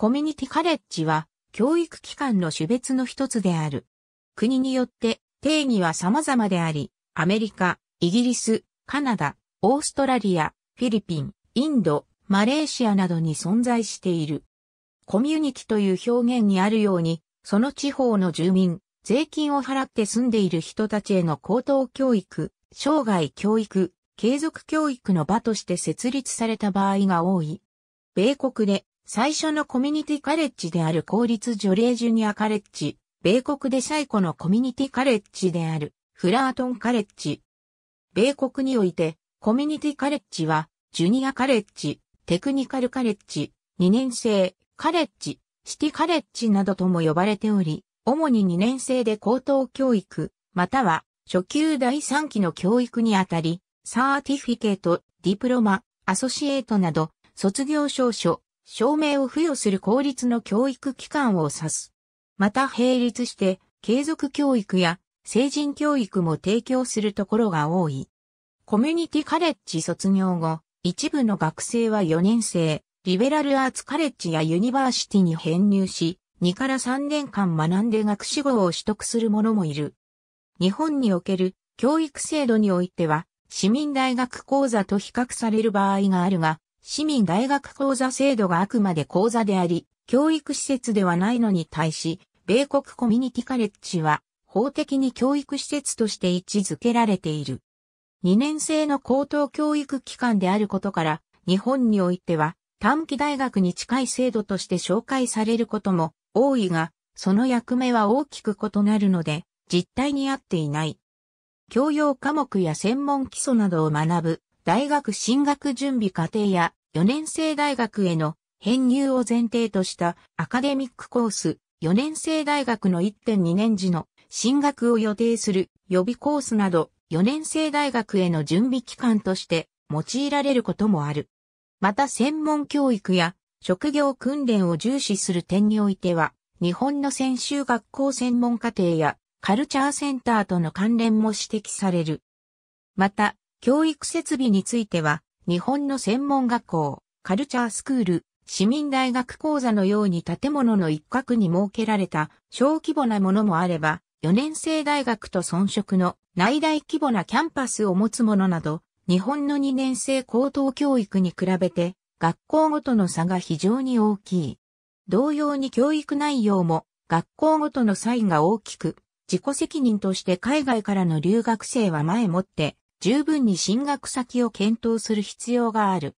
コミュニティカレッジは教育機関の種別の一つである。国によって定義は様々であり、アメリカ、イギリス、カナダ、オーストラリア、フィリピン、インド、マレーシアなどに存在している。コミュニティという表現にあるように、その地方の住民、税金を払って住んでいる人たちへの高等教育、生涯教育、継続教育の場として設立された場合が多い。米国で最初のコミュニティカレッジである公立女霊ジュニアカレッジ、米国で最古のコミュニティカレッジであるフラートンカレッジ。米国において、コミュニティカレッジは、ジュニアカレッジ、テクニカルカレッジ、2年生、カレッジ、シティカレッジなどとも呼ばれており、主に2年生で高等教育、または初級第3期の教育にあたり、サーティフィケート、ディプロマ、アソシエートなど、卒業証書、証明を付与する公立の教育機関を指す。また並立して、継続教育や成人教育も提供するところが多い。コミュニティカレッジ卒業後、一部の学生は4年生、リベラルアーツカレッジやユニバーシティに編入し、2から3年間学んで学士号を取得する者もいる。日本における教育制度においては、市民大学講座と比較される場合があるが、市民大学講座制度があくまで講座であり、教育施設ではないのに対し、米国コミュニティカレッジは法的に教育施設として位置づけられている。2年生の高等教育機関であることから、日本においては短期大学に近い制度として紹介されることも多いが、その役目は大きく異なるので、実態に合っていない。教養科目や専門基礎などを学ぶ大学進学準備課程や4年生大学への編入を前提としたアカデミックコース、4年生大学の1.2年時の進学を予定する予備コースなど4年生大学への準備期間として用いられることもある。また専門教育や職業訓練を重視する点においては、日本の専修学校専門課程やカルチャーセンターとの関連も指摘される。また、教育設備については、日本の専門学校、カルチャースクール、市民大学講座のように建物の一角に設けられた小規模なものもあれば、4年生大学と遜色の内大規模なキャンパスを持つものなど、日本の2年生高等教育に比べて、学校ごとの差が非常に大きい。同様に教育内容も学校ごとの差異が大きく、自己責任として海外からの留学生は前もって十分に進学先を検討する必要がある。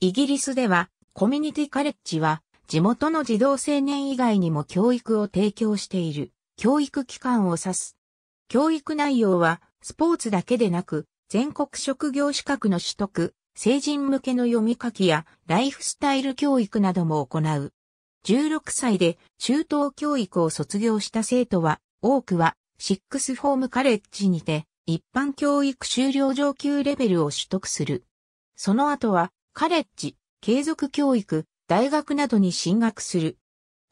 イギリスでは、コミュニティカレッジは、地元の児童青年以外にも教育を提供している、教育機関を指す。教育内容は、スポーツだけでなく、全国職業資格の取得、成人向けの読み書きや、ライフスタイル教育なども行う。16歳で中等教育を卒業した生徒は、多くは、シックスフォームカレッジにて、一般教育修了上級レベルを取得する。その後は、カレッジ、継続教育、大学などに進学する。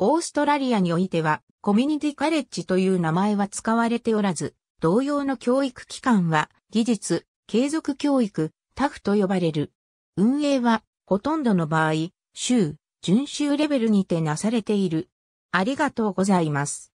オーストラリアにおいては、コミュニティカレッジという名前は使われておらず、同様の教育機関は、技術、継続教育、タフと呼ばれる。運営は、ほとんどの場合、州、準州レベルにてなされている。ありがとうございます。